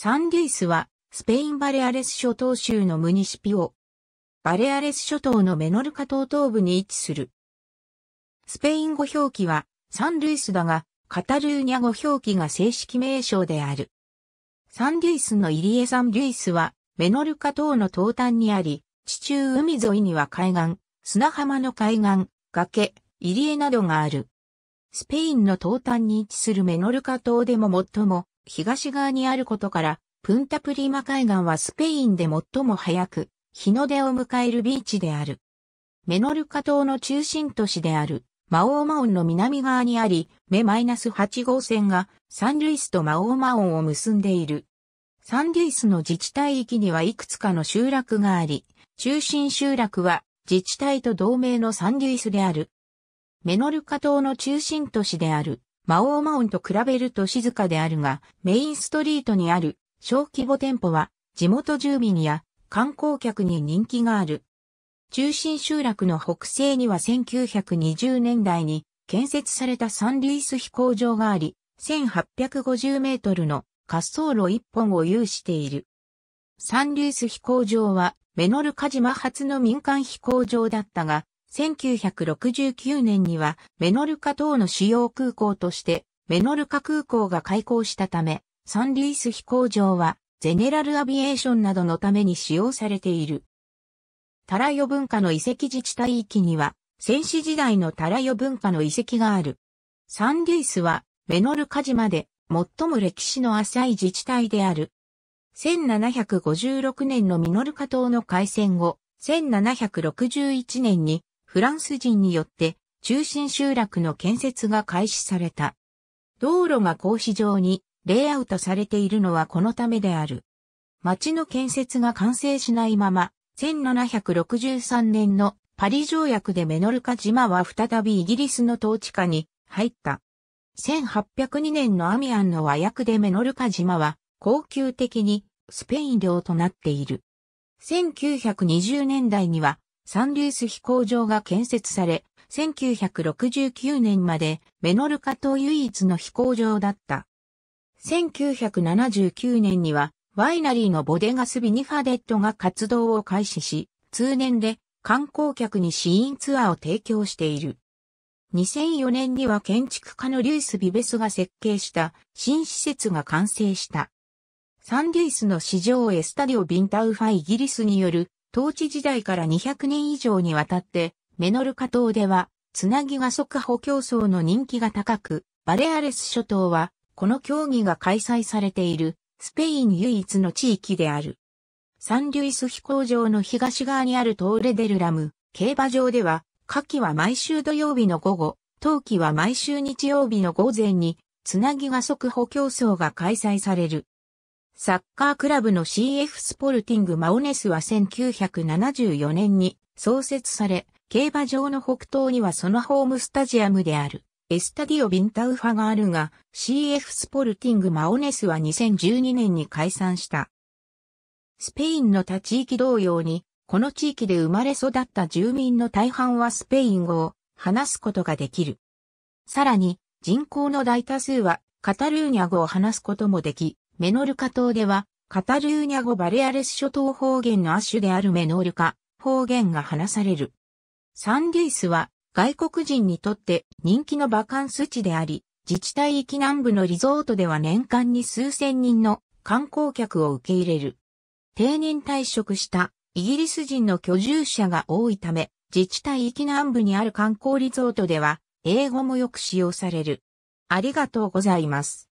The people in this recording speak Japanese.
サンリイスは、スペインバレアレス諸島州のムニシピオ。バレアレス諸島のメノルカ島東部に位置する。スペイン語表記は、サンルイスだが、カタルーニャ語表記が正式名称である。サンリイスのイリエサンリイスは、メノルカ島の東端にあり、地中海沿いには海岸、砂浜の海岸、崖、入り江などがある。スペインの東端に位置するメノルカ島でも最も東側にあることから、プンタプリマ海岸はスペインで最も早く、日の出を迎えるビーチである。メノルカ島の中心都市である、マオーマオンの南側にあり、目マイナス -8 号線がサンルイスとマオーマオンを結んでいる。サンルイスの自治体域にはいくつかの集落があり、中心集落は自治体と同盟のサンルイスである。メノルカ島の中心都市である魔王マオンと比べると静かであるが、メインストリートにある小規模店舗は地元住民や観光客に人気がある。中心集落の北西には1920年代に建設されたサンリース飛行場があり、1850メートルの滑走路1本を有している。サンリース飛行場はメノルカ島発の民間飛行場だったが、1969年にはメノルカ島の主要空港としてメノルカ空港が開港したため、サンリース飛行場はゼネラルアビエーションなどのために使用されている。タラヨ文化の遺跡自治体域には、戦死時代のタラヨ文化の遺跡がある。サンリースはメノルカ島で最も歴史の浅い自治体である。1756年のミノルカ島の開戦後、1761年にフランス人によって中心集落の建設が開始された。道路が格子状にレイアウトされているのはこのためである。町の建設が完成しないまま、1763年のパリ条約でメノルカ島は再びイギリスの統治下に入った。1802年のアミアンの和訳でメノルカ島は高級的にスペイン領となっている。1920年代にはサンリース飛行場が建設され、1969年までメノルカ島唯一の飛行場だった。1979年にはワイナリーのボデガスビニファデットが活動を開始し、通年で観光客に試飲ツアーを提供している。2004年には建築家のリュス・ビベスが設計した新施設が完成した。サンリウスの市場エスタディオ・ビンタウファイギリスによる統治時代から200年以上にわたって、メノルカ島では、つなぎが即歩競争の人気が高く、バレアレス諸島は、この競技が開催されている、スペイン唯一の地域である。サンリュイス飛行場の東側にあるトーレデルラム、競馬場では、夏季は毎週土曜日の午後、冬季は毎週日曜日の午前に、つなぎが即歩競争が開催される。サッカークラブの CF スポルティングマオネスは1974年に創設され、競馬場の北東にはそのホームスタジアムであるエスタディオ・ビンタウファがあるが、CF スポルティングマオネスは2012年に解散した。スペインの他地域同様に、この地域で生まれ育った住民の大半はスペイン語を話すことができる。さらに、人口の大多数はカタルーニャ語を話すこともでき、メノルカ島では、カタルーニャ語バレアレス諸島方言の亜種であるメノルカ方言が話される。サンディースは外国人にとって人気のバカンス地であり、自治体域南部のリゾートでは年間に数千人の観光客を受け入れる。定年退職したイギリス人の居住者が多いため、自治体域南部にある観光リゾートでは英語もよく使用される。ありがとうございます。